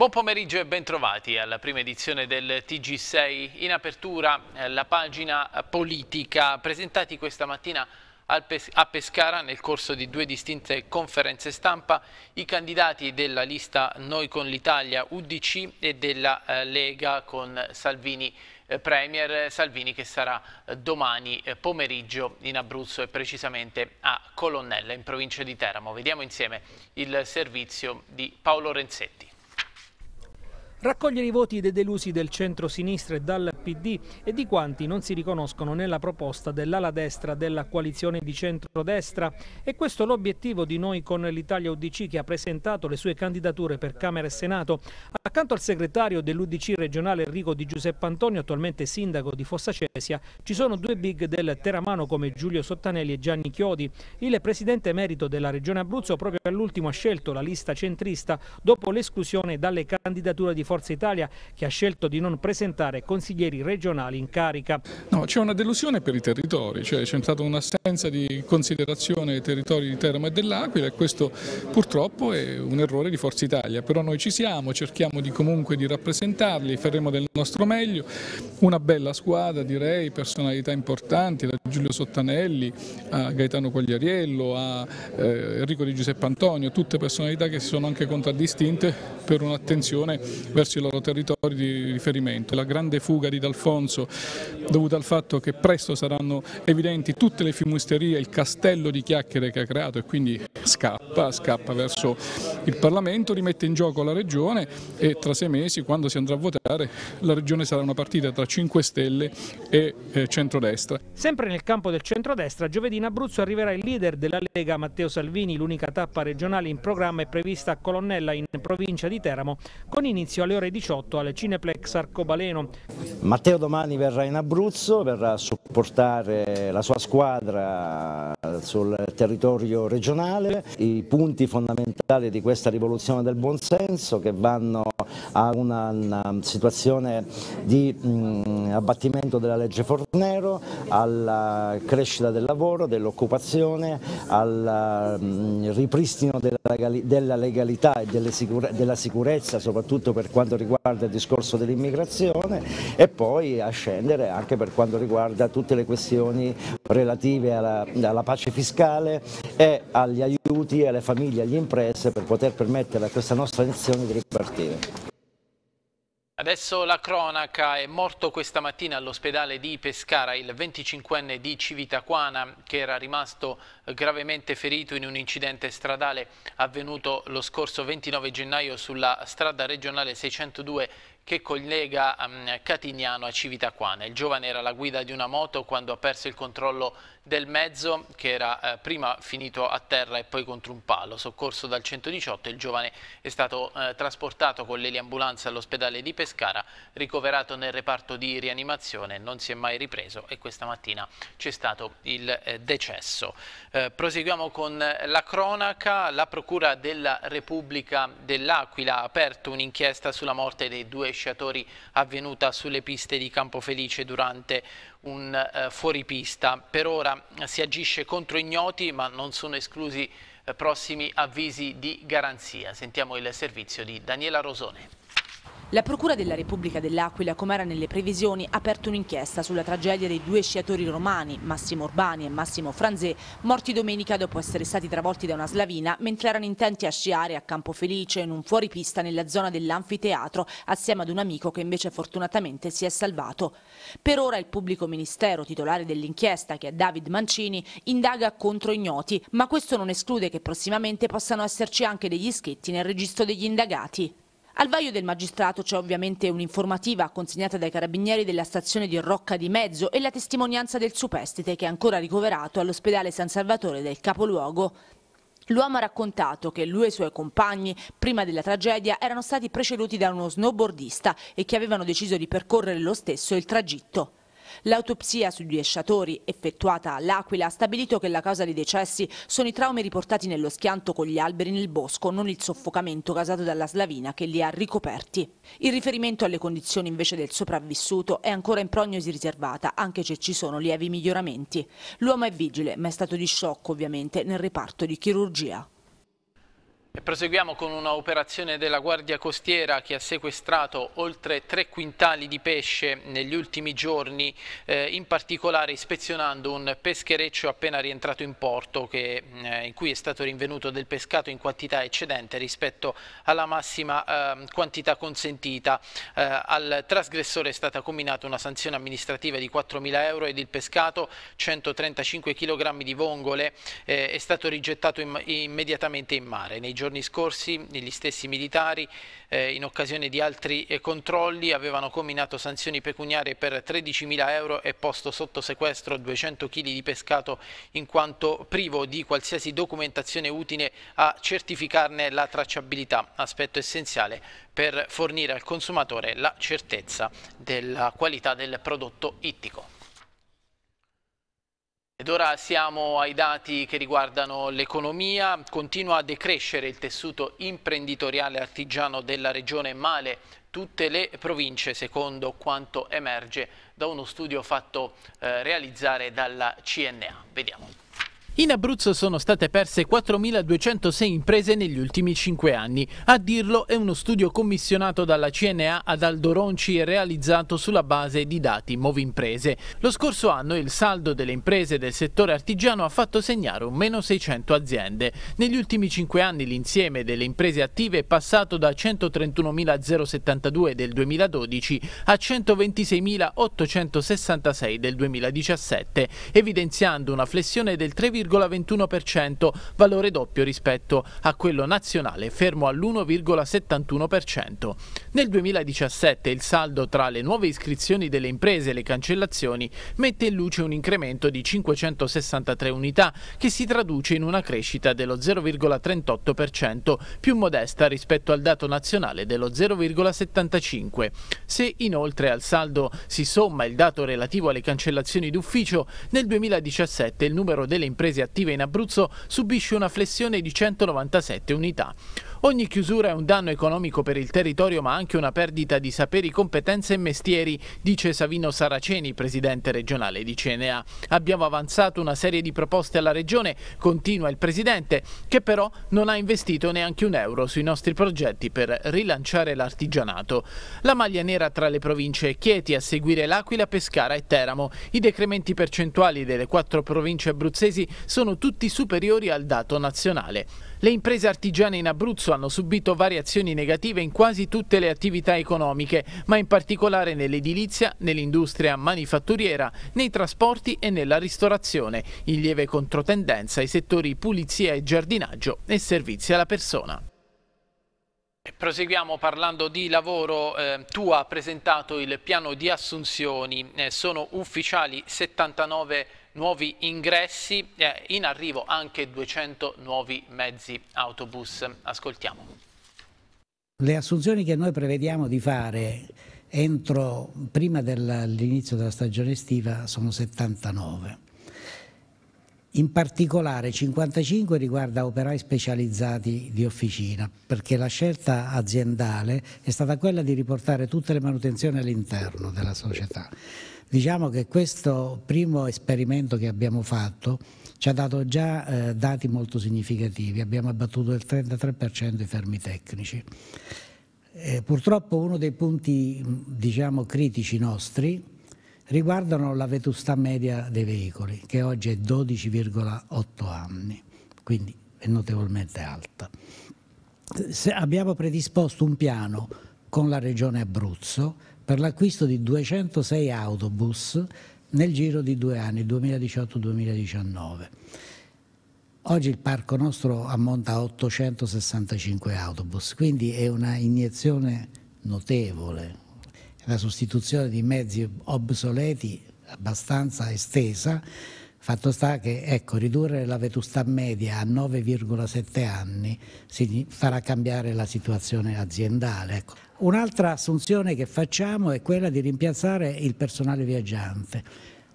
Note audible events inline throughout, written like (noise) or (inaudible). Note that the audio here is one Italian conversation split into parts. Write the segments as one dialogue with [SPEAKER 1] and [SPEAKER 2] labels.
[SPEAKER 1] Buon pomeriggio e bentrovati alla prima edizione del TG6. In apertura eh, la pagina politica presentati questa mattina a Pescara nel corso di due distinte conferenze stampa i candidati della lista Noi con l'Italia UDC e della eh, Lega con Salvini eh, Premier Salvini che sarà domani pomeriggio in Abruzzo e precisamente a Colonnella in provincia di Teramo. Vediamo insieme il servizio di Paolo Renzetti
[SPEAKER 2] raccogliere i voti dei delusi del centro-sinistra e dal PD e di quanti non si riconoscono nella proposta dell'ala destra della coalizione di centrodestra. E questo l'obiettivo di noi con l'Italia UDC che ha presentato le sue candidature per Camera e Senato. Accanto al segretario dell'UDC regionale Enrico Di Giuseppe Antonio, attualmente sindaco di Fossacesia, ci sono due big del Teramano come Giulio Sottanelli e Gianni Chiodi. Il presidente emerito della regione Abruzzo proprio all'ultimo ha scelto la lista centrista dopo l'esclusione dalle candidature di Forza Italia che ha scelto di non presentare consiglieri regionali in carica.
[SPEAKER 1] No, c'è una delusione per i territori, cioè c'è stata un'assenza di considerazione dei territori di Teramo e dell'Aquila e questo purtroppo è un errore di Forza Italia, però noi ci siamo, cerchiamo di comunque di rappresentarli, faremo del nostro meglio, una bella squadra direi, personalità importanti da Giulio Sottanelli a Gaetano Quagliariello, a eh, Enrico Di Giuseppe Antonio, tutte personalità che si sono anche contraddistinte per un'attenzione veramente verso i loro territori di riferimento. La grande fuga di D'Alfonso dovuta al fatto che presto saranno evidenti tutte le fiumisterie, il castello di chiacchiere che ha creato e quindi scappa, scappa verso il Parlamento, rimette in gioco la Regione e tra sei mesi quando si andrà a votare la Regione sarà una partita tra 5 Stelle e eh, centrodestra.
[SPEAKER 2] Sempre nel campo del centrodestra, giovedì in Abruzzo arriverà il leader della Lega Matteo Salvini, l'unica tappa regionale in programma è prevista a Colonnella in provincia di Teramo con inizio alle ore 18 alle Cineplex Arcobaleno.
[SPEAKER 3] Matteo domani verrà in Abruzzo, verrà a supportare la sua squadra sul territorio regionale i punti fondamentali di questa rivoluzione del buonsenso che vanno a una, una situazione di mh, mm, abbattimento della legge Fornero, alla crescita del lavoro, dell'occupazione, al mm, ripristino della, della, legalità e sicure, della sicurezza soprattutto per quanto riguarda il discorso dell'immigrazione e poi a scendere anche per quanto riguarda tutte le questioni relative alla, alla pace fiscale e agli aiuti aiuti alle famiglie e alle imprese per poter permettere a questa nostra nazione di ripartire.
[SPEAKER 1] Adesso la cronaca è morto questa mattina all'ospedale di Pescara il 25enne di Civitaquana che era rimasto gravemente ferito in un incidente stradale avvenuto lo scorso 29 gennaio sulla strada regionale 602 che collega mm, Catignano a Civitaquana. Il giovane era alla guida di una moto quando ha perso il controllo del mezzo che era eh, prima finito a terra e poi contro un palo. Soccorso dal 118, il giovane è stato eh, trasportato con l'eliambulanza all'ospedale di Pescara, ricoverato nel reparto di rianimazione, non si è mai ripreso e questa mattina c'è stato il eh, decesso. Eh, proseguiamo con eh, la cronaca, la Procura della Repubblica dell'Aquila ha aperto un'inchiesta sulla morte dei due sciatori avvenuta sulle piste di Campo Felice durante un eh, fuoripista. Per ora eh, si agisce contro ignoti ma non sono esclusi eh, prossimi avvisi di garanzia. Sentiamo il servizio di Daniela Rosone.
[SPEAKER 4] La Procura della Repubblica dell'Aquila, come era nelle previsioni, ha aperto un'inchiesta sulla tragedia dei due sciatori romani, Massimo Urbani e Massimo Franzé, morti domenica dopo essere stati travolti da una slavina mentre erano intenti a sciare a Campo Felice in un fuoripista nella zona dell'anfiteatro assieme ad un amico che invece fortunatamente si è salvato. Per ora il pubblico ministero titolare dell'inchiesta, che è David Mancini, indaga contro ignoti, ma questo non esclude che prossimamente possano esserci anche degli iscritti nel registro degli indagati. Al vaglio del magistrato c'è ovviamente un'informativa consegnata dai carabinieri della stazione di Rocca di Mezzo e la testimonianza del superstite che è ancora ricoverato all'ospedale San Salvatore del capoluogo. L'uomo ha raccontato che lui e i suoi compagni, prima della tragedia, erano stati preceduti da uno snowboardista e che avevano deciso di percorrere lo stesso il tragitto. L'autopsia sugli esciatori effettuata all'Aquila ha stabilito che la causa dei decessi sono i traumi riportati nello schianto con gli alberi nel bosco, non il soffocamento causato dalla slavina che li ha ricoperti. Il riferimento alle condizioni invece del sopravvissuto è ancora in prognosi riservata, anche se ci sono lievi miglioramenti. L'uomo è vigile, ma è stato di shock ovviamente nel reparto di chirurgia.
[SPEAKER 1] E proseguiamo con un'operazione della Guardia Costiera che ha sequestrato oltre tre quintali di pesce negli ultimi giorni, eh, in particolare ispezionando un peschereccio appena rientrato in porto che, eh, in cui è stato rinvenuto del pescato in quantità eccedente rispetto alla massima eh, quantità consentita. Eh, al trasgressore è stata combinata una sanzione amministrativa di 4.000 euro ed il pescato, 135 kg di vongole, eh, è stato rigettato im immediatamente in mare. Nei giorni scorsi gli stessi militari eh, in occasione di altri eh, controlli avevano comminato sanzioni pecuniarie per 13.000 euro e posto sotto sequestro 200 kg di pescato in quanto privo di qualsiasi documentazione utile a certificarne la tracciabilità, aspetto essenziale per fornire al consumatore la certezza della qualità del prodotto ittico. Ed ora siamo ai dati che riguardano l'economia. Continua a decrescere il tessuto imprenditoriale artigiano della regione Male, tutte le province, secondo quanto emerge da uno studio fatto eh, realizzare dalla CNA. Vediamo. In Abruzzo sono state perse 4.206 imprese negli ultimi 5 anni. A dirlo è uno studio commissionato dalla CNA ad Ronci e realizzato sulla base di dati Movimprese. Lo scorso anno il saldo delle imprese del settore artigiano ha fatto segnare un meno 600 aziende. Negli ultimi 5 anni l'insieme delle imprese attive è passato da 131.072 del 2012 a 126.866 del 2017, evidenziando una flessione del 3,5%. 1,21%, valore doppio rispetto a quello nazionale, fermo all'1,71%. Nel 2017 il saldo tra le nuove iscrizioni delle imprese e le cancellazioni mette in luce un incremento di 563 unità che si traduce in una crescita dello 0,38%, più modesta rispetto al dato nazionale dello 0,75. Se inoltre al saldo si somma il dato relativo alle cancellazioni d'ufficio, nel 2017 il numero delle imprese imprese attive in Abruzzo subisce una flessione di 197 unità. Ogni chiusura è un danno economico per il territorio ma anche una perdita di saperi, competenze e mestieri, dice Savino Saraceni, presidente regionale di CNA. Abbiamo avanzato una serie di proposte alla regione, continua il presidente, che però non ha investito neanche un euro sui nostri progetti per rilanciare l'artigianato. La maglia nera tra le province è Chieti a seguire L'Aquila, Pescara e Teramo. I decrementi percentuali delle quattro province abruzzesi sono tutti superiori al dato nazionale. Le imprese artigiane in Abruzzo hanno subito variazioni negative in quasi tutte le attività economiche, ma in particolare nell'edilizia, nell'industria manifatturiera, nei trasporti e nella ristorazione, in lieve controtendenza ai settori pulizia e giardinaggio e servizi alla persona. Proseguiamo parlando di lavoro, eh, tu ha presentato il piano di assunzioni, eh, sono ufficiali 79 nuovi ingressi, eh, in arrivo anche 200 nuovi mezzi autobus. Ascoltiamo.
[SPEAKER 3] Le assunzioni che noi prevediamo di fare entro prima dell'inizio della stagione estiva sono 79. In particolare 55 riguarda operai specializzati di officina, perché la scelta aziendale è stata quella di riportare tutte le manutenzioni all'interno della società. Diciamo che questo primo esperimento che abbiamo fatto ci ha dato già eh, dati molto significativi, abbiamo abbattuto il 33% i fermi tecnici. Eh, purtroppo uno dei punti mm, diciamo, critici nostri riguardano la vetustà media dei veicoli, che oggi è 12,8 anni, quindi è notevolmente alta. Se abbiamo predisposto un piano con la regione Abruzzo per l'acquisto di 206 autobus nel giro di due anni, 2018-2019. Oggi il parco nostro ammonta a 865 autobus, quindi è una iniezione notevole, la sostituzione di mezzi obsoleti abbastanza estesa Fatto sta che ecco, ridurre la vetustà media a 9,7 anni farà cambiare la situazione aziendale. Ecco. Un'altra assunzione che facciamo è quella di rimpiazzare il personale viaggiante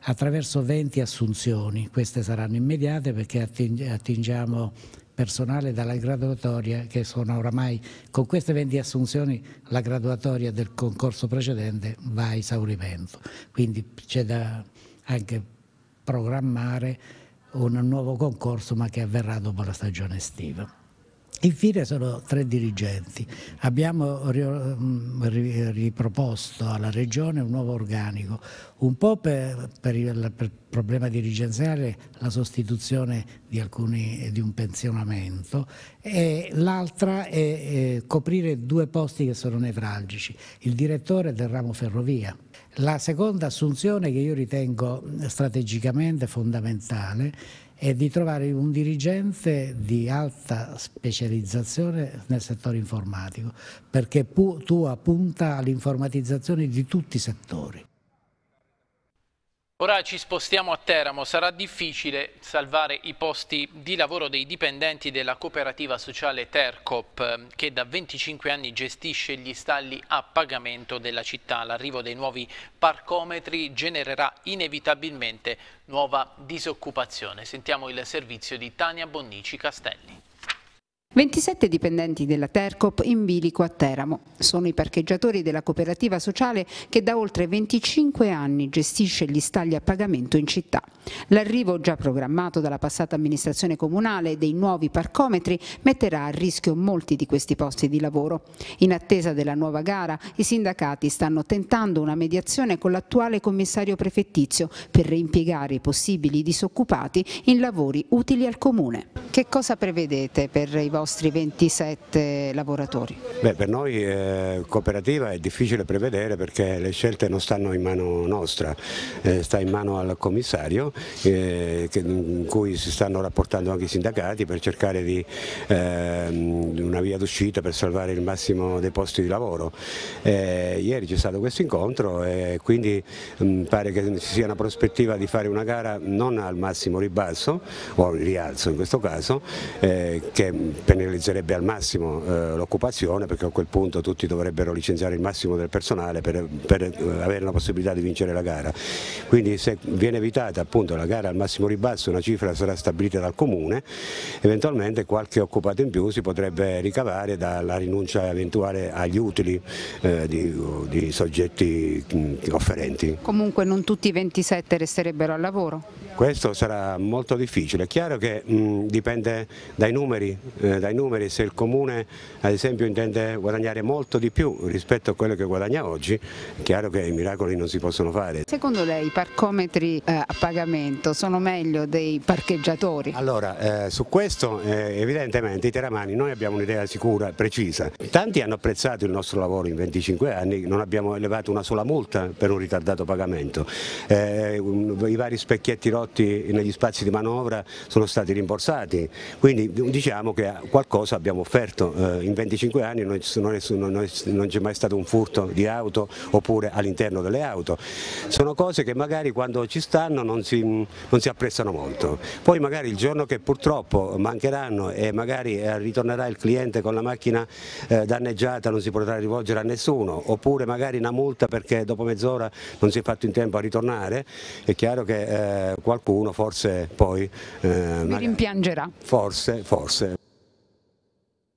[SPEAKER 3] attraverso 20 assunzioni, queste saranno immediate perché attingiamo personale dalla graduatoria che sono oramai, con queste 20 assunzioni la graduatoria del concorso precedente va a esaurimento, quindi c'è da anche programmare un nuovo concorso ma che avverrà dopo la stagione estiva. Infine sono tre dirigenti. Abbiamo riproposto alla Regione un nuovo organico, un po' per, per, il, problema dirigenziale la sostituzione di, alcuni, di un pensionamento e l'altra è coprire due posti che sono nevralgici, il direttore del ramo ferrovia la seconda assunzione che io ritengo strategicamente fondamentale è di trovare un dirigente di alta specializzazione nel settore informatico, perché tu appunta all'informatizzazione di tutti i settori.
[SPEAKER 1] Ora ci spostiamo a Teramo, sarà difficile salvare i posti di lavoro dei dipendenti della cooperativa sociale Tercop ehm, che da 25 anni gestisce gli stalli a pagamento della città. L'arrivo dei nuovi parcometri genererà inevitabilmente nuova disoccupazione. Sentiamo il servizio di Tania Bonnici Castelli.
[SPEAKER 5] 27 dipendenti della Tercop in bilico a Teramo. Sono i parcheggiatori della cooperativa sociale che da oltre 25 anni gestisce gli stalli a pagamento in città. L'arrivo già programmato dalla passata amministrazione comunale dei nuovi parcometri metterà a rischio molti di questi posti di lavoro. In attesa della nuova gara, i sindacati stanno tentando una mediazione con l'attuale commissario prefettizio per reimpiegare i possibili disoccupati in lavori utili al comune. Che cosa prevedete per i vostri nostri 27 lavoratori.
[SPEAKER 6] Beh, per noi eh, cooperativa è difficile prevedere perché le scelte non stanno in mano nostra, eh, sta in mano al commissario eh, che, in cui si stanno rapportando anche i sindacati per cercare di ehm, una via d'uscita per salvare il massimo dei posti di lavoro. Eh, ieri c'è stato questo incontro e quindi mh, mm, pare che ci sia una prospettiva di fare una gara non al massimo ribasso o rialzo in questo caso, eh, che per penalizzerebbe al massimo eh, l'occupazione perché a quel punto tutti dovrebbero licenziare il massimo del personale per, per eh, avere la possibilità di vincere la gara. Quindi se viene evitata appunto la gara al massimo ribasso, una cifra sarà stabilita dal comune, eventualmente qualche occupato in più si potrebbe ricavare dalla rinuncia eventuale agli utili eh, di, di soggetti mm, offerenti.
[SPEAKER 5] Comunque non tutti i 27 resterebbero al lavoro?
[SPEAKER 6] Questo sarà molto difficile, è chiaro che mh, dipende dai numeri, eh, dai numeri, se il Comune ad esempio intende guadagnare molto di più rispetto a quello che guadagna oggi, è chiaro che i miracoli non si possono fare.
[SPEAKER 5] Secondo lei i parcometri eh, a pagamento sono meglio dei parcheggiatori?
[SPEAKER 6] Allora, eh, su questo eh, evidentemente i teramani noi abbiamo un'idea sicura, precisa. Tanti hanno apprezzato il nostro lavoro in 25 anni, non abbiamo elevato una sola multa per un ritardato pagamento, eh, i vari specchietti rossi prodotti negli spazi di manovra sono stati rimborsati, quindi diciamo che qualcosa abbiamo offerto, eh, in 25 anni non c'è mai stato un furto di auto oppure all'interno delle auto, sono cose che magari quando ci stanno non si, non si apprezzano molto, poi magari il giorno che purtroppo mancheranno e magari eh, ritornerà il cliente con la macchina eh, danneggiata non si potrà rivolgere a nessuno, oppure magari una multa perché dopo mezz'ora non si è fatto in tempo a ritornare, è chiaro che eh, qualcuno forse poi... Eh, Mi
[SPEAKER 1] rimpiangerà.
[SPEAKER 6] Forse, forse.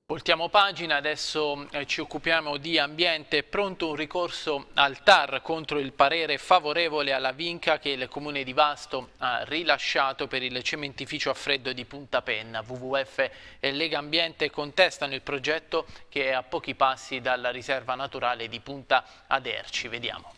[SPEAKER 1] Voltiamo pagina, adesso eh, ci occupiamo di ambiente. Pronto un ricorso al TAR contro il parere favorevole alla vinca che il comune di Vasto ha rilasciato per il cementificio a freddo di Punta Penna. WWF e Lega Ambiente contestano il progetto che è a pochi passi dalla riserva naturale di Punta Aderci. Vediamo.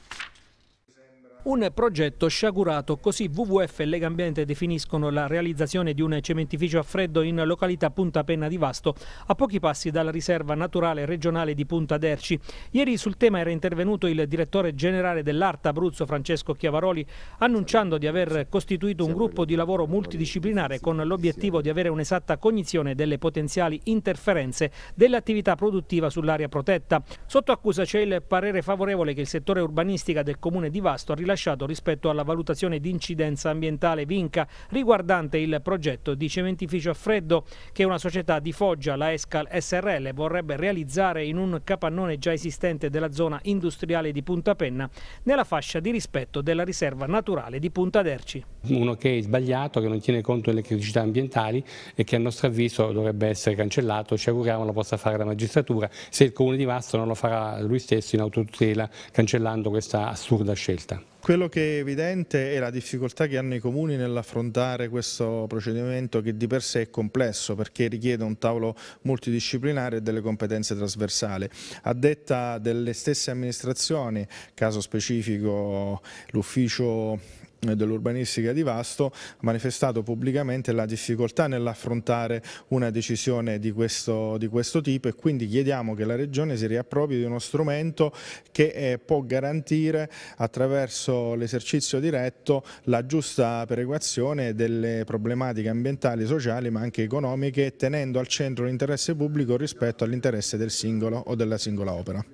[SPEAKER 2] Un progetto sciagurato, così WWF e Lega Ambiente definiscono la realizzazione di un cementificio a freddo in località Punta Penna di Vasto, a pochi passi dalla riserva naturale regionale di Punta Derci. Ieri sul tema era intervenuto il direttore generale dell'Arta Abruzzo Francesco Chiavaroli, annunciando di aver costituito un gruppo di lavoro multidisciplinare con l'obiettivo di avere un'esatta cognizione delle potenziali interferenze dell'attività produttiva sull'area protetta. Sotto accusa c'è il parere favorevole che il settore urbanistica del comune di Vasto ha rilasciato rilasciato rispetto alla valutazione di incidenza ambientale Vinca riguardante il progetto di cementificio a freddo che una società di Foggia, la Escal SRL, vorrebbe realizzare in un capannone già esistente della zona industriale di Punta Penna nella fascia di rispetto della riserva naturale di Punta Derci.
[SPEAKER 6] Uno che è sbagliato, che non tiene conto delle criticità ambientali e che a nostro avviso dovrebbe essere cancellato, ci auguriamo lo possa fare la magistratura, se il comune di Vasto non lo farà lui stesso in autotutela cancellando questa assurda scelta.
[SPEAKER 1] Quello che è evidente è la difficoltà che hanno i comuni nell'affrontare questo procedimento che di per sé è complesso perché richiede un tavolo multidisciplinare e delle competenze trasversali. A detta delle stesse amministrazioni, caso specifico l'ufficio eh, dell'urbanistica di Vasto ha manifestato pubblicamente la difficoltà nell'affrontare una decisione di questo, di questo, tipo e quindi chiediamo che la Regione si riappropri di uno strumento che eh, può garantire attraverso l'esercizio diretto la giusta perequazione delle problematiche ambientali, sociali ma anche economiche tenendo al centro l'interesse pubblico rispetto all'interesse del singolo o della singola opera.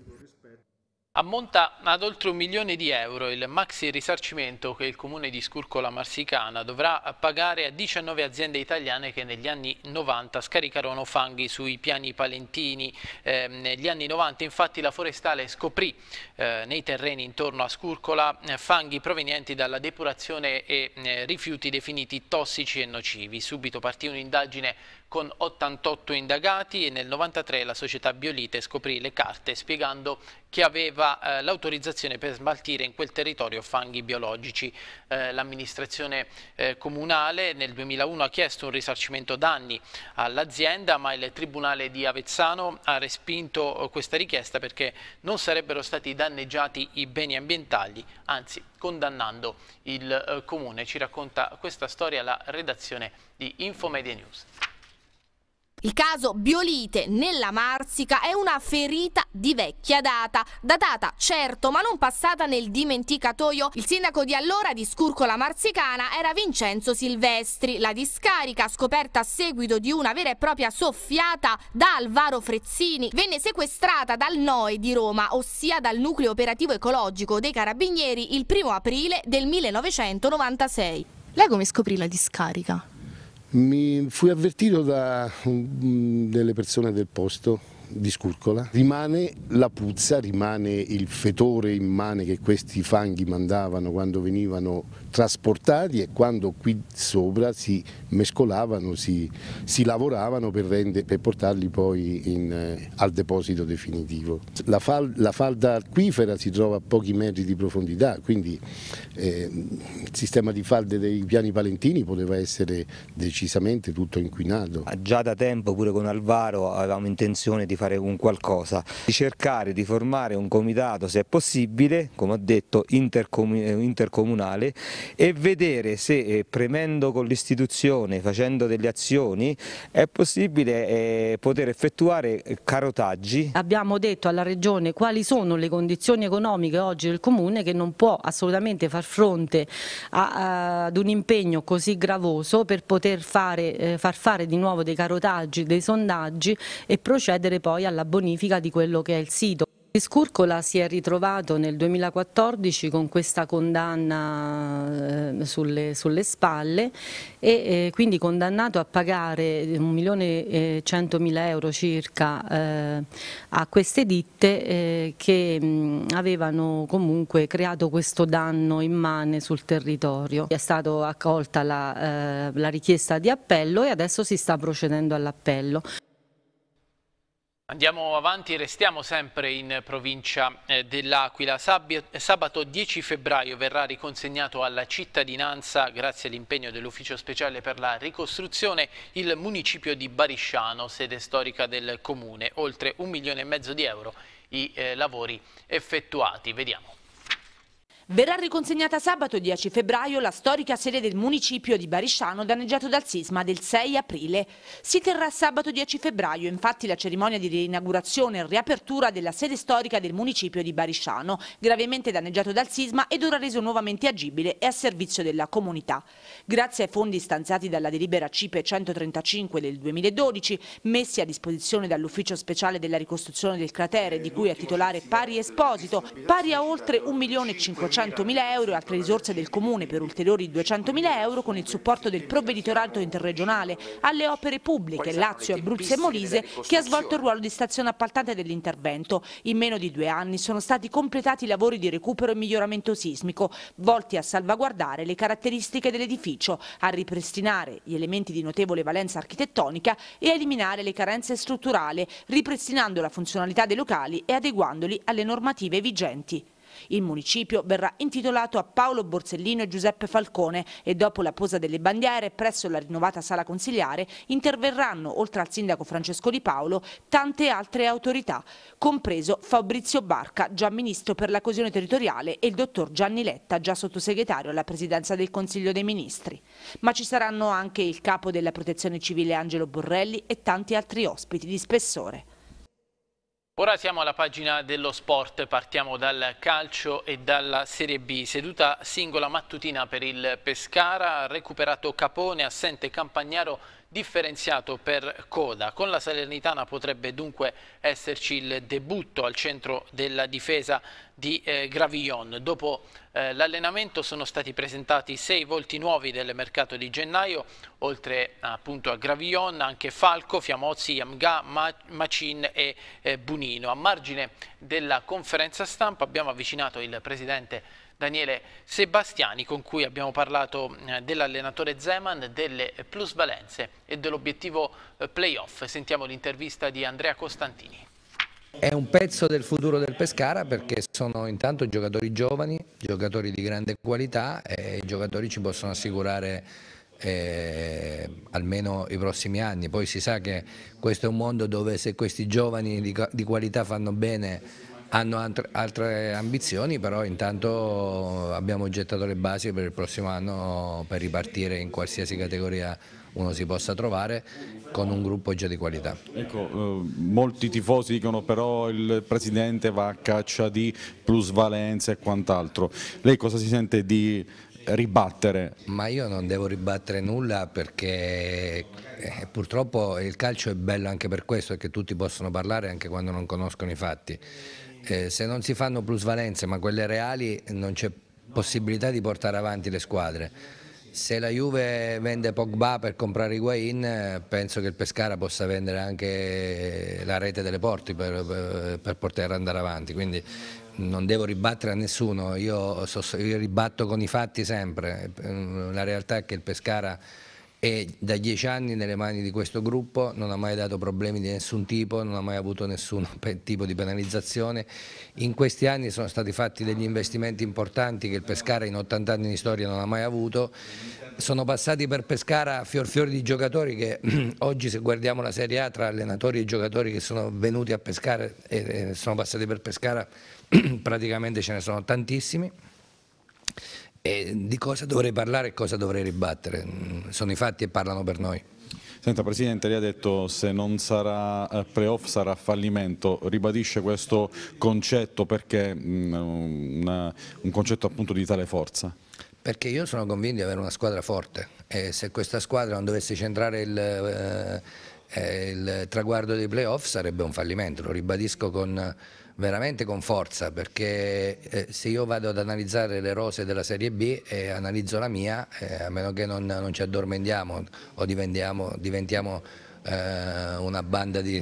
[SPEAKER 1] Ammonta ad oltre un milione di euro il maxi risarcimento che il comune di Scurcola Marsicana dovrà pagare a 19 aziende italiane che negli anni 90 scaricarono fanghi sui piani palentini. Eh, negli anni 90 infatti la forestale scoprì eh, nei terreni intorno a Scurcola eh, fanghi provenienti dalla depurazione e eh, rifiuti definiti tossici e nocivi. Subito partì un'indagine con 88 indagati e nel 93 la società Biolite scoprì le carte spiegando che aveva eh, l'autorizzazione per smaltire in quel territorio fanghi biologici. Eh, L'amministrazione eh, comunale nel 2001 ha chiesto un risarcimento danni all'azienda ma il Tribunale di Avezzano ha respinto eh, questa richiesta perché non sarebbero stati danneggiati i beni ambientali, anzi condannando il eh, Comune. Ci racconta questa storia la redazione di Infomedia News.
[SPEAKER 4] Il caso Biolite nella Marsica è una ferita di vecchia data, datata certo ma non passata nel dimenticatoio. Il sindaco di allora di Scurcola Marsicana era Vincenzo Silvestri. La discarica, scoperta a seguito di una vera e propria soffiata da Alvaro Frezzini, venne sequestrata dal NOE di Roma, ossia dal Nucleo Operativo Ecologico dei Carabinieri il 1 aprile del 1996. Lei come scoprì la discarica?
[SPEAKER 1] Mi fui avvertito da mm, delle persone del posto di Scurcola, rimane la puzza, rimane il fetore immane che questi fanghi mandavano quando venivano trasportati e quando qui sopra si mescolavano, si, si lavoravano per, rende,
[SPEAKER 6] per, portarli poi in, eh, al deposito definitivo. La, fal, la, falda acquifera si trova a pochi metri di profondità, quindi eh, il sistema di falde dei piani palentini poteva essere decisamente tutto inquinato. Già da tempo pure
[SPEAKER 2] con Alvaro avevamo intenzione di fare un qualcosa, di cercare di formare un comitato se è possibile, come ho detto, eh, intercomunale e vedere se eh, premendo con l'istituzione, facendo delle azioni, è possibile eh, poter effettuare eh, carotaggi.
[SPEAKER 4] Abbiamo detto alla Regione quali sono le condizioni economiche oggi del Comune che non può assolutamente far fronte a, a, ad un impegno così gravoso per poter fare, eh, far fare di nuovo dei carotaggi, dei sondaggi e procedere poi poi alla bonifica di quello che è il sito. Scurcola si è ritrovato nel 2014 con questa condanna eh, sulle, sulle, spalle e eh, quindi condannato a pagare 1.100.000 eh, euro circa eh, a queste ditte eh, che mh, mm, avevano comunque creato questo danno immane sul territorio. È stata accolta la, la richiesta di appello e adesso si sta procedendo all'appello.
[SPEAKER 1] Andiamo avanti restiamo sempre in provincia eh, dell'Aquila. Eh, sabato 10 febbraio verrà riconsegnato alla cittadinanza, grazie all'impegno dell'Ufficio Speciale per la Ricostruzione, il municipio di Barisciano, sede storica del comune. Oltre un milione e mezzo di euro i eh, lavori effettuati. Vediamo.
[SPEAKER 4] Verrà riconsegnata sabato 10 febbraio la storica sede del municipio di Barisciano danneggiato dal sisma del 6 aprile. Si terrà sabato 10 febbraio infatti la cerimonia di rinaugurazione e riapertura della sede storica del municipio di Barisciano, gravemente danneggiato dal sisma ed ora reso nuovamente agibile e a servizio della comunità. Grazie ai fondi stanziati dalla delibera CIPE 135 del 2012, messi a disposizione dall'ufficio speciale della ricostruzione del cratere, di cui è titolare Pari Esposito, pari a oltre 1.500.000 400.000 euro e altre risorse del Comune per ulteriori 200.000 euro con il supporto del provveditorato interregionale alle opere pubbliche Lazio, Abruzzo e Molise che ha svolto il ruolo di stazione appaltante dell'intervento. In meno di due anni sono stati completati i lavori di recupero e miglioramento sismico volti a salvaguardare le caratteristiche dell'edificio, a ripristinare gli elementi di notevole valenza architettonica e a eliminare le carenze strutturali, ripristinando la funzionalità dei locali e adeguandoli alle normative vigenti. Il municipio verrà intitolato a Paolo Borsellino e Giuseppe Falcone e dopo la posa delle bandiere presso la rinnovata sala consigliare interverranno, oltre al sindaco Francesco Di Paolo, tante altre autorità, compreso Fabrizio Barca, già ministro per la coesione territoriale e il dottor Gianni Letta, già sottosegretario alla presidenza del Consiglio dei Ministri. Ma ci saranno anche il capo della protezione civile Angelo Borrelli e tanti altri ospiti di spessore.
[SPEAKER 1] Ora siamo alla pagina dello sport, partiamo dal calcio e dalla Serie B. Seduta singola mattutina per il Pescara, recuperato Capone, assente Campagnaro differenziato per coda. Con la Salernitana potrebbe dunque esserci il debutto al centro della difesa di eh, Gravillon. Dopo eh, l'allenamento sono stati presentati sei volti nuovi del mercato di gennaio, oltre appunto a Gravillon anche Falco, Fiamozzi, Amga, Macin e eh, Bunino. A margine della conferenza stampa abbiamo avvicinato il presidente Daniele Sebastiani con cui abbiamo parlato eh, dell'allenatore Zeman, delle plusvalenze e dell'obiettivo eh, playoff. Sentiamo l'intervista di Andrea Costantini.
[SPEAKER 7] È un pezzo del futuro del Pescara perché sono intanto giocatori giovani, giocatori di grande qualità e i giocatori ci possono assicurare eh, almeno i prossimi anni. Poi si sa che questo è un mondo dove se questi giovani di, di qualità fanno bene hanno altre ambizioni, però intanto abbiamo gettato le basi per il prossimo anno per ripartire in qualsiasi categoria uno si possa trovare con un gruppo già di qualità.
[SPEAKER 3] Ecco, eh, molti tifosi dicono però il presidente va a caccia di
[SPEAKER 1] plusvalenza e quant'altro. Lei cosa si sente di ribattere? Ma
[SPEAKER 7] io non devo ribattere nulla perché eh, purtroppo il calcio è bello anche per questo, è che tutti possono parlare anche quando non conoscono i fatti eh, se non si fanno plusvalenze, ma quelle reali, non c'è possibilità di portare avanti le squadre. Se la Juve vende Pogba per comprare Higuain, eh, penso che il Pescara possa vendere anche la rete delle porti per, per poter andare avanti. Quindi non devo ribattere a nessuno, io, so, io ribatto con i fatti sempre. Eh, la realtà è che il Pescara e da dieci anni nelle mani di questo gruppo non ha mai dato problemi di nessun tipo, non ha mai avuto nessun (laughs) tipo di penalizzazione. In questi anni sono stati fatti degli investimenti importanti che il Pescara in 80 anni di storia non ha mai avuto. Sono passati per Pescara fior fiori di giocatori che (clears throat) oggi se guardiamo la Serie A tra allenatori e giocatori che sono venuti a Pescara e sono passati per Pescara (clears throat) praticamente ce ne sono tantissimi e di cosa dovrei parlare e cosa dovrei ribattere. Sono i fatti e parlano per noi. Senta Presidente, lei ha detto se non
[SPEAKER 1] sarà eh, playoff sarà fallimento, ribadisce questo concetto perché um, una, un concetto appunto di tale forza?
[SPEAKER 7] Perché io sono convinto di avere una squadra forte e se questa squadra non dovesse centrare il, eh, eh il traguardo dei playoff sarebbe un fallimento, lo ribadisco con veramente con forza perché eh, se io vado ad analizzare le rose della Serie B e analizzo la mia, eh, a meno che non, non ci addormentiamo o diventiamo eh, una banda di,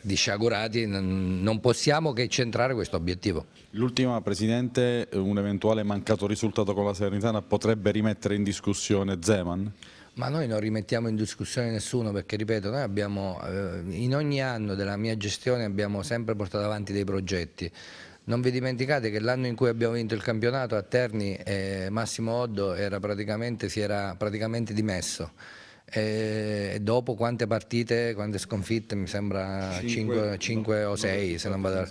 [SPEAKER 7] di sciagurati, non possiamo che centrare questo obiettivo.
[SPEAKER 1] L'ultima, Presidente, un eventuale mancato risultato con la Serenitana potrebbe rimettere in discussione Zeman?
[SPEAKER 7] Ma noi non rimettiamo in discussione nessuno perché, ripeto, noi abbiamo, eh, in ogni anno della mia gestione abbiamo sempre portato avanti dei progetti. Non vi dimenticate che l'anno in cui abbiamo vinto il campionato a Terni eh, Massimo Oddo era praticamente, si era praticamente dimesso. E dopo quante partite, quante sconfitte, mi sembra 5, 5 no, o 6 se non vado a...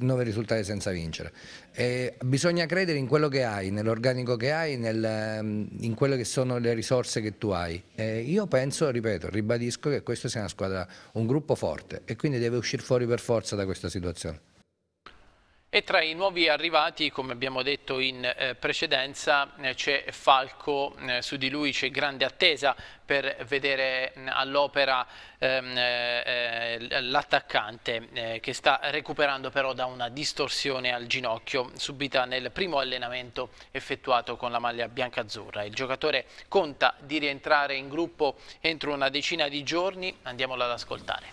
[SPEAKER 7] 9 risultati senza vincere. E bisogna credere in quello che hai, nell'organico che hai, nel, ehm, in quelle che sono le risorse che tu hai. E io penso, ripeto, ribadisco che questa sia una squadra, un gruppo forte e quindi deve uscire fuori per forza da questa situazione.
[SPEAKER 1] E tra i nuovi arrivati, come abbiamo detto in eh, precedenza, eh, c'è Falco, eh, su di lui c'è grande attesa per vedere mm, all'opera ehm, eh, eh, l'attaccante eh, che sta recuperando però da una distorsione al ginocchio subita nel primo allenamento effettuato con la maglia bianca-azzurra. Il giocatore conta di rientrare in gruppo entro una decina di giorni, andiamolo ad ascoltare.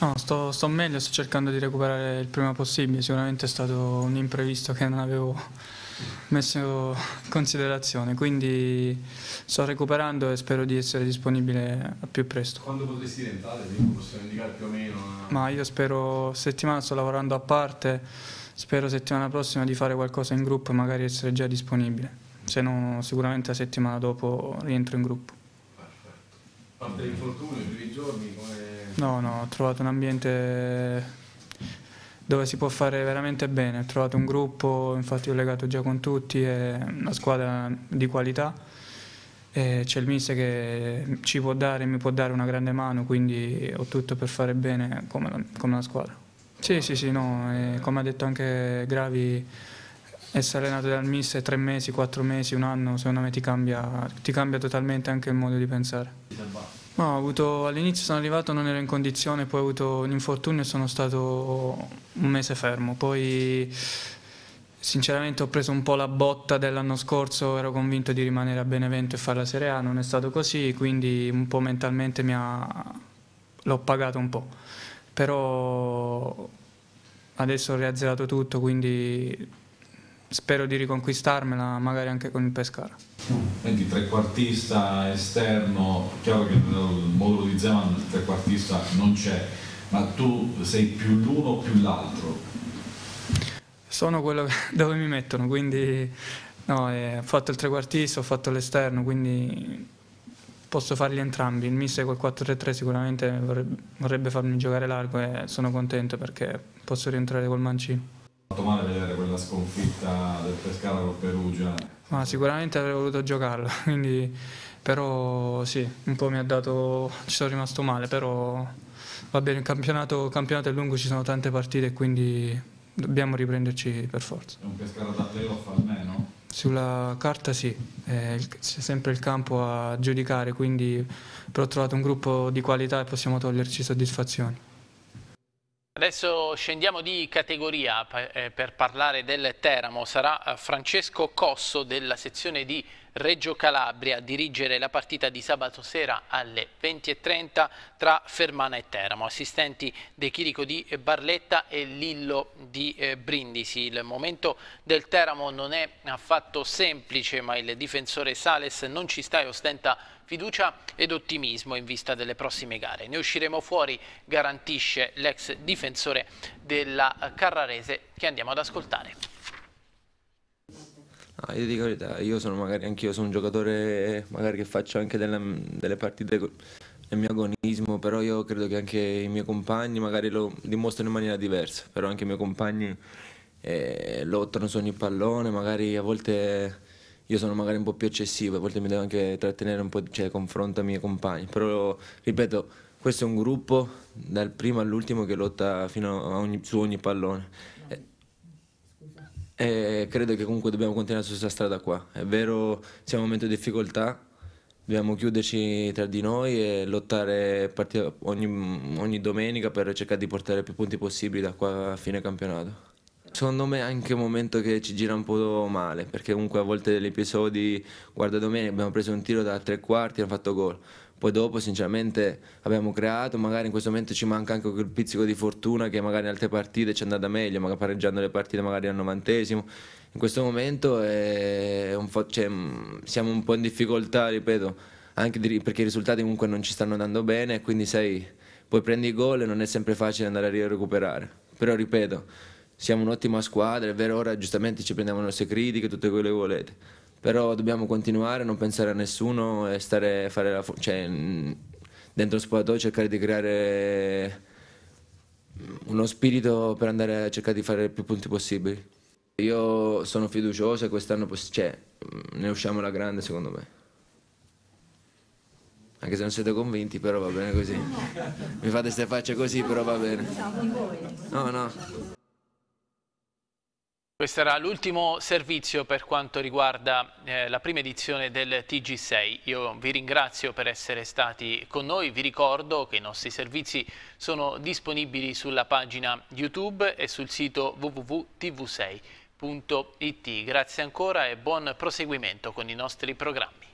[SPEAKER 8] No, sto, sto, meglio, sto cercando di recuperare il prima possibile, sicuramente è stato un imprevisto che non avevo messo in considerazione, quindi sto recuperando e spero di essere disponibile al più presto. Quando
[SPEAKER 9] potresti rientrare? Possiamo indicare più o meno?
[SPEAKER 8] Eh? Ma io spero, settimana sto lavorando a parte, spero settimana prossima di fare qualcosa in gruppo e magari essere già disponibile, se no sicuramente la settimana dopo rientro in gruppo.
[SPEAKER 9] Perfetto. A parte l'infortunio, i primi giorni come...
[SPEAKER 8] No, no, ho trovato un ambiente dove si può fare veramente bene. Ho trovato un gruppo, infatti ho legato già con tutti, è una squadra di qualità. E c'è il mister che ci può dare, mi può dare una grande mano, quindi ho tutto per fare bene come la, come la squadra. Sì, sì, sì, no, e come ha detto anche Gravi, essere allenato dal mister tre mesi, quattro mesi, un anno, secondo me ti cambia, ti cambia totalmente anche il modo di pensare. No, avuto, all'inizio sono arrivato, non ero in condizione, poi ho avuto un infortunio e sono stato un mese fermo. Poi sinceramente ho preso un po' la botta dell'anno scorso, ero convinto di rimanere a Benevento e fare la Serie A, non è stato così, quindi un po' mentalmente ha... l'ho pagato un po'. Però adesso ho riazzerato tutto, quindi spero di riconquistarmela magari anche con il Pescara.
[SPEAKER 3] Quindi trequartista esterno, chiaro che nel modulo di Zeman il trequartista non c'è, ma tu sei più l'uno o più l'altro?
[SPEAKER 8] Sono quello (laughs) dove mi mettono, quindi no, eh, ho fatto il trequartista, ho fatto l'esterno, quindi posso farli entrambi. Il mister col 4-3-3 sicuramente vorrebbe, farmi giocare largo e sono contento perché posso rientrare col mancino fatto male
[SPEAKER 6] vedere quella sconfitta del Pescara con Perugia?
[SPEAKER 8] Ma sicuramente avrei voluto giocarla, (laughs) quindi, però sì, un po' mi ha dato, ci sono rimasto male, però va bene, il campionato, campionato è lungo, ci sono tante partite, quindi dobbiamo riprenderci per forza. È
[SPEAKER 1] un Pescara da playoff almeno?
[SPEAKER 8] Sulla carta sì, c'è sempre il campo a giudicare, quindi però ho trovato un gruppo di qualità e possiamo toglierci soddisfazioni.
[SPEAKER 1] Adesso scendiamo di categoria eh, per parlare del Teramo. Sarà eh, Francesco Cosso della sezione di Reggio Calabria a dirigere la partita di sabato sera alle 20.30 tra Fermana e Teramo. Assistenti De Chirico di Barletta e Lillo di eh, Brindisi. Il momento del Teramo non è affatto semplice ma il difensore Sales non ci sta e ostenta fiducia ed ottimismo in vista delle prossime gare. Ne usciremo fuori, garantisce l'ex difensore della Carrarese che andiamo ad
[SPEAKER 9] ascoltare. Ah, io dico la verità, io sono magari anch'io sono un giocatore che faccio anche delle, delle partite nel mio agonismo, però io credo che anche i miei compagni magari lo dimostrano in maniera diversa, però anche i miei compagni eh, lottano su ogni pallone, magari a volte io sono magari un po' più eccessivo, a volte mi devo anche trattenere un po', cioè confronto ai miei compagni, però ripeto, questo è un gruppo dal primo all'ultimo che lotta ogni, su ogni pallone. E, e eh, eh, credo che comunque dobbiamo continuare su questa strada qua. È vero, siamo in un momento di difficoltà, dobbiamo chiuderci tra di noi e lottare ogni, ogni domenica per cercare di portare più punti possibili da qua a fine campionato secondo me è anche un momento che ci gira un po' male, perché comunque a volte negli episodi, guarda domenica abbiamo preso un tiro da tre quarti e abbiamo fatto gol. Poi dopo sinceramente abbiamo creato, magari in questo momento ci manca anche quel pizzico di fortuna che magari in altre partite ci è andata meglio, magari pareggiando le partite magari al novantesimo. In questo momento un cioè, mm, siamo un po' in difficoltà, ripeto, anche perché i risultati comunque non ci stanno andando bene, quindi sai, poi prendi i gol e non è sempre facile andare a recuperare. Però ripeto, siamo un'ottima squadra, è vero ora giustamente ci prendiamo le nostre critiche, tutte quelle che volete, però dobbiamo continuare, non pensare a nessuno e stare fare la cioè, dentro lo spogliatoio cercare di creare uno spirito per andare a cercare di fare più punti possibili. Io sono fiducioso e quest'anno cioè, ne usciamo la grande secondo me. Anche se non siete convinti, però va bene così. Mi fate queste facce così, però va bene. No, no.
[SPEAKER 1] Questo era l'ultimo servizio per quanto riguarda eh, la prima edizione del TG6. Io vi ringrazio per essere stati con noi, vi ricordo che i nostri servizi sono disponibili sulla pagina YouTube e sul sito www.tv6.it. Grazie ancora e buon proseguimento con i nostri programmi.